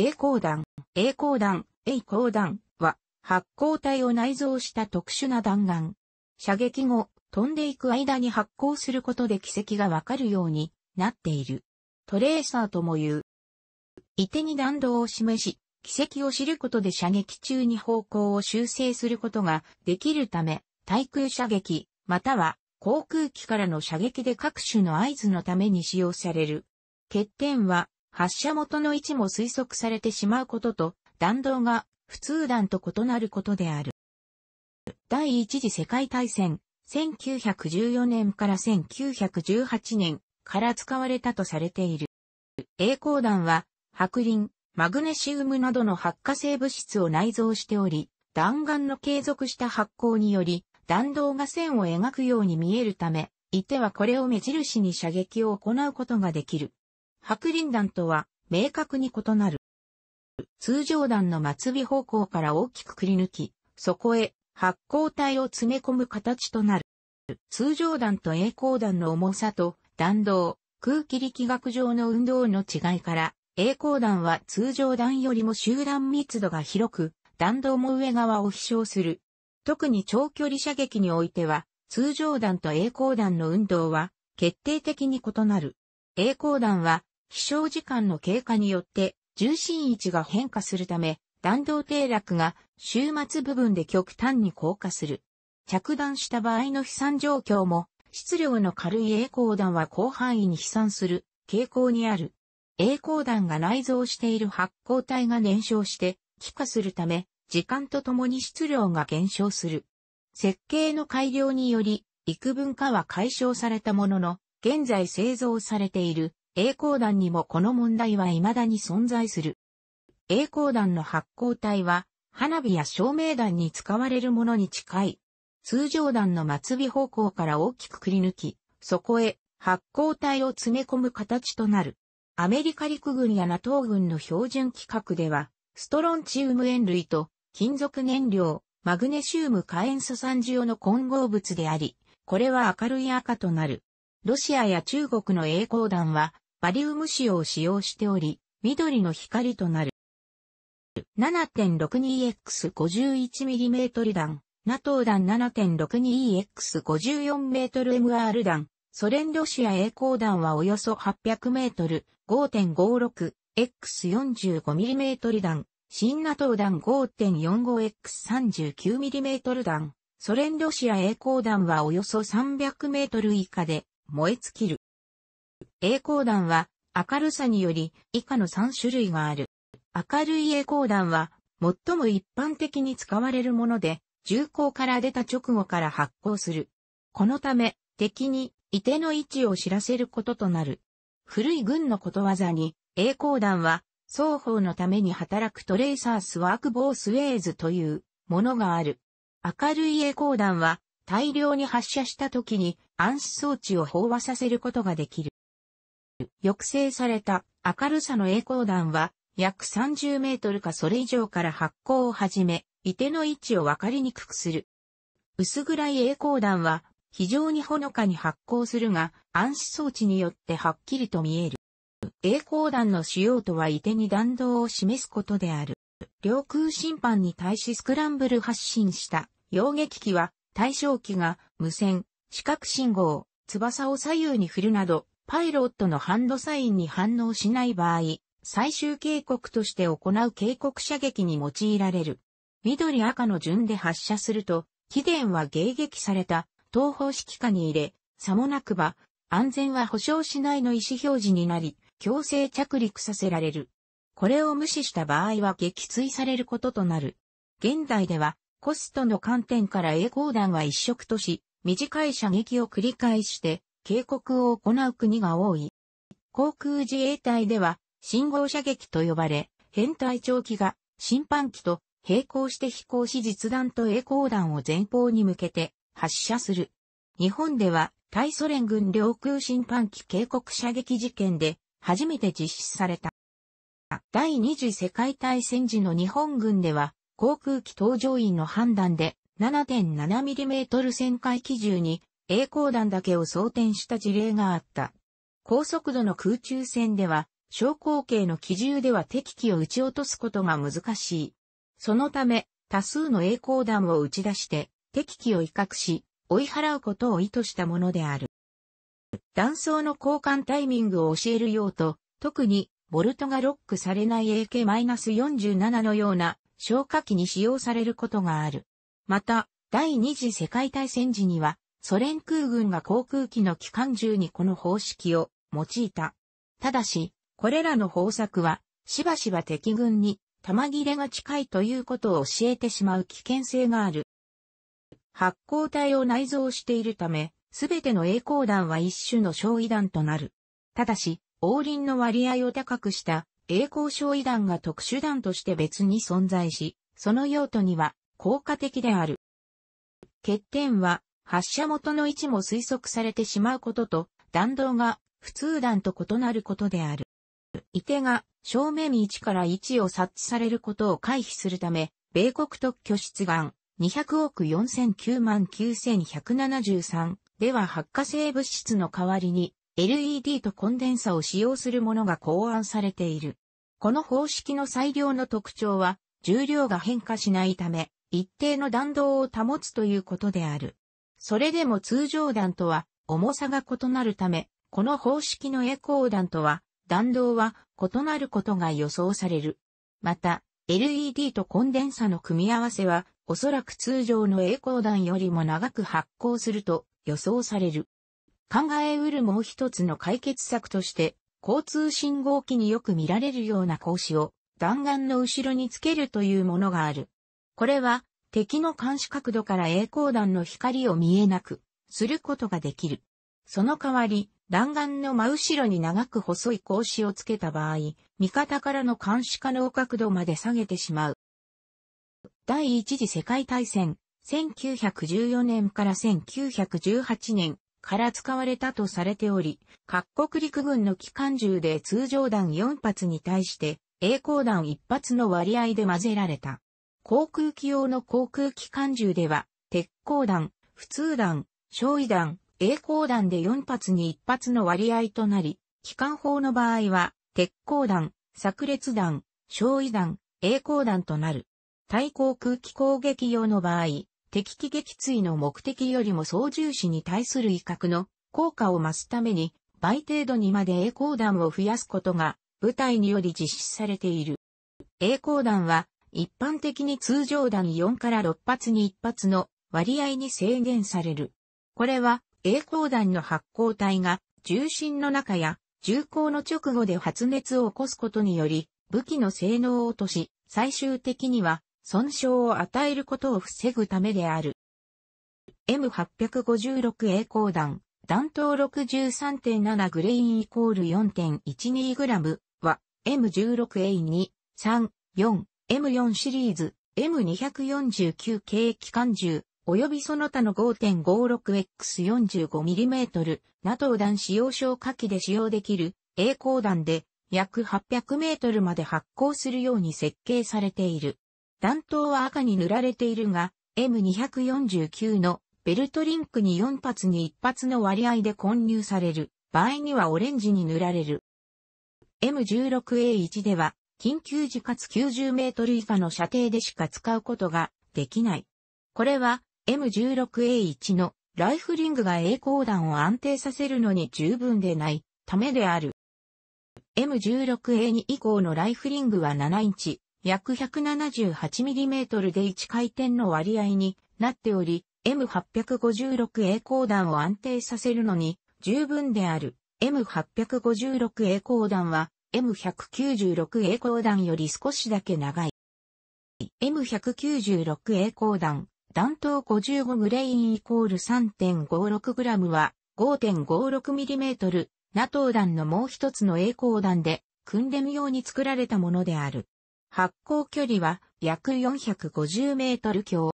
栄光弾、栄光弾、栄光弾は、発光体を内蔵した特殊な弾丸。射撃後、飛んでいく間に発光することで軌跡がわかるようになっている。トレーサーとも言う。射手に弾道を示し、軌跡を知ることで射撃中に方向を修正することができるため、対空射撃、または航空機からの射撃で各種の合図のために使用される。欠点は、発射元の位置も推測されてしまうことと、弾道が普通弾と異なることである。第一次世界大戦、1914年から1918年から使われたとされている。栄光弾は、白ンマグネシウムなどの発火性物質を内蔵しており、弾丸の継続した発光により、弾道が線を描くように見えるため、いてはこれを目印に射撃を行うことができる。白輪弾とは明確に異なる。通常弾の末尾方向から大きくくり抜き、そこへ発光体を詰め込む形となる。通常弾と栄光弾の重さと弾道、空気力学上の運動の違いから、栄光弾は通常弾よりも集団密度が広く、弾道も上側を飛翔する。特に長距離射撃においては、通常弾と栄光弾の運動は決定的に異なる。栄光弾は飛翔時間の経過によって重心位置が変化するため、弾道低落が終末部分で極端に降下する。着弾した場合の飛散状況も、質量の軽い栄光弾は広範囲に飛散する傾向にある。栄光弾が内蔵している発光体が燃焼して気化するため、時間とともに質量が減少する。設計の改良により、幾分化は解消されたものの、現在製造されている栄光弾にもこの問題は未だに存在する。栄光弾の発光体は、花火や照明弾に使われるものに近い。通常弾の末尾方向から大きくくり抜き、そこへ発光体を詰め込む形となる。アメリカ陸軍や NATO 軍の標準規格では、ストロンチウム塩類と金属燃料、マグネシウム火塩素酸塩の混合物であり、これは明るい赤となる。ロシアや中国の栄光弾は、バリウム塩を使用しており、緑の光となる。7.62X51mm 弾、NATO 弾7 6 2 x 5 4 m m r 弾、ソ連ロシア栄光弾はおよそ 800m、5.56X45mm 弾、新 NATO 弾 5.45X39mm 弾、ソ連ロシア栄光弾はおよそ 300m 以下で燃え尽きる。栄光弾は明るさにより以下の3種類がある。明るい栄光弾は最も一般的に使われるもので、銃口から出た直後から発光する。このため敵に射手の位置を知らせることとなる。古い軍のことわざに栄光弾は双方のために働くトレーサースワークボースウェイズというものがある。明るい栄光弾は大量に発射した時に暗視装置を飽和させることができる。抑制された明るさの栄光弾は約30メートルかそれ以上から発光を始め、射手の位置をわかりにくくする。薄暗い栄光弾は非常にほのかに発光するが、暗視装置によってはっきりと見える。栄光弾の主要とは射手に弾道を示すことである。領空侵犯に対しスクランブル発進した溶撃機は対象機が無線、視覚信号、翼を左右に振るなどパイロットのハンドサインに反応しない場合、最終警告として行う警告射撃に用いられる。緑赤の順で発射すると、貴電は迎撃された、東方指揮下に入れ、さもなくば、安全は保証しないの意思表示になり、強制着陸させられる。これを無視した場合は撃墜されることとなる。現代では、コストの観点から栄光弾は一色とし、短い射撃を繰り返して、警告を行う国が多い。航空自衛隊では、信号射撃と呼ばれ、編隊長機が、審判機と並行して飛行し実弾と栄光弾を前方に向けて発射する。日本では、対ソ連軍領空審判機警告射撃事件で、初めて実施された。第二次世界大戦時の日本軍では、航空機搭乗員の判断で 7.7mm 旋回機銃に栄光弾だけを装填した事例があった。高速度の空中戦では、昇降形の機銃では敵機を撃ち落とすことが難しい。そのため、多数の栄光弾を撃ち出して、敵機を威嚇し、追い払うことを意図したものである。弾倉の交換タイミングを教える用と、特に、ボルトがロックされない AK-47 のような消火器に使用されることがある。また、第二次世界大戦時には、ソ連空軍が航空機の機関銃にこの方式を用いた。ただし、これらの方策は、しばしば敵軍に弾切れが近いということを教えてしまう危険性がある。発光体を内蔵しているため、すべての栄光弾は一種の焼夷弾となる。ただし、王林の割合を高くした栄光焼夷弾が特殊弾として別に存在し、その用途には効果的である。欠点は発射元の位置も推測されてしまうことと、弾道が普通弾と異なることである。射手が正面位置から位置を察知されることを回避するため、米国特許出願200億4009万9173では発火性物質の代わりに LED とコンデンサを使用するものが考案されている。この方式の最良の特徴は重量が変化しないため一定の弾道を保つということである。それでも通常弾とは重さが異なるため、この方式のエコー弾とは弾道は異なることが予想される。また、LED とコンデンサの組み合わせは、おそらく通常の栄光弾よりも長く発光すると予想される。考えうるもう一つの解決策として、交通信号機によく見られるような格子を弾丸の後ろにつけるというものがある。これは敵の監視角度から栄光弾の光を見えなく、することができる。その代わり、弾丸の真後ろに長く細い格子をつけた場合、味方からの監視可能角度まで下げてしまう。第一次世界大戦、1914年から1918年から使われたとされており、各国陸軍の機関銃で通常弾4発に対して、栄光弾1発の割合で混ぜられた。航空機用の航空機関銃では、鉄鋼弾、普通弾、焼夷弾、栄光弾で4発に1発の割合となり、機関砲の場合は、鉄鋼弾、炸裂弾、焼夷弾、栄光弾となる。対航空機攻撃用の場合、敵機撃墜の目的よりも操縦士に対する威嚇の効果を増すために、倍程度にまで栄光弾を増やすことが、部隊により実施されている。栄光弾は、一般的に通常弾4から6発に1発の割合に制限される。これは、栄光弾の発光体が重心の中や銃口の直後で発熱を起こすことにより、武器の性能を落とし、最終的には損傷を与えることを防ぐためである。M856 栄光弾、弾頭63.7グレインイコール4 1 2ムは、M16A2、3、4、M4 シリーズ、M249 系機関銃、及びその他の 5.56X45mm ナトー弾使用消火器で使用できる栄光弾で約800メートルまで発光するように設計されている。弾頭は赤に塗られているが M249 のベルトリンクに4発に1発の割合で混入される場合にはオレンジに塗られる。M16A1 では緊急時かつ90メートル以下の射程でしか使うことができない。これは M16A1 のライフリングが栄光弾を安定させるのに十分でないためである。M16A2 以降のライフリングは7インチ、約 178mm で1回転の割合になっており、M856 栄光弾を安定させるのに十分である。M856 栄光弾は M196 栄光弾より少しだけ長い。M196 栄光弾、弾頭55グレインイコール3 5 6ムは5 5 6ート NATO 弾のもう一つの栄光弾で、訓練用に作られたものである。発光距離は約450メートル強。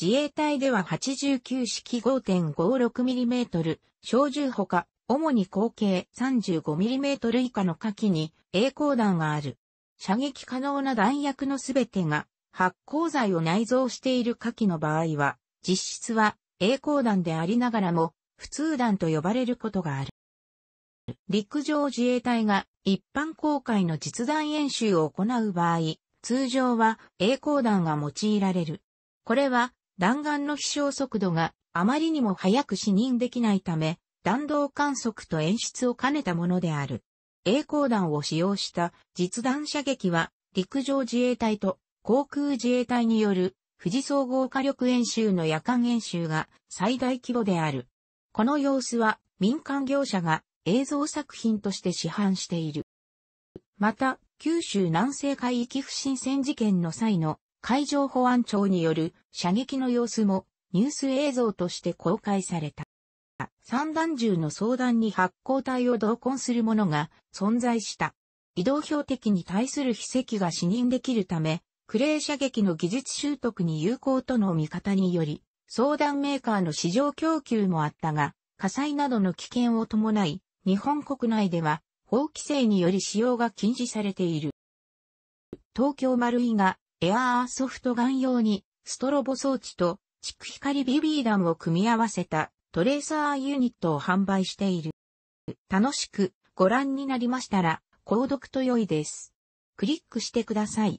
自衛隊では89式 5.56mm、小銃ほか主に口径 35mm 以下の火器に栄光弾がある。射撃可能な弾薬のすべてが発光剤を内蔵している火器の場合は、実質は栄光弾でありながらも、普通弾と呼ばれることがある。陸上自衛隊が一般公開の実弾演習を行う場合、通常は栄光弾が用いられる。これは弾丸の飛翔速度があまりにも速く視認できないため、弾道観測と演出を兼ねたものである。栄光弾を使用した実弾射撃は陸上自衛隊と航空自衛隊による富士総合火力演習の夜間演習が最大規模である。この様子は民間業者が映像作品として市販している。また、九州南西海域不審船事件の際の海上保安庁による射撃の様子もニュース映像として公開された。散弾銃の相談に発光体を同梱するものが存在した。移動標的に対する筆跡が視認できるため、クレー射撃の技術習得に有効との見方により、相談メーカーの市場供給もあったが、火災などの危険を伴い、日本国内では法規制により使用が禁止されている。東京丸井がエアーソフトガン用にストロボ装置と蓄光ビビー弾を組み合わせたトレーサーユニットを販売している。楽しくご覧になりましたら、購読と良いです。クリックしてください。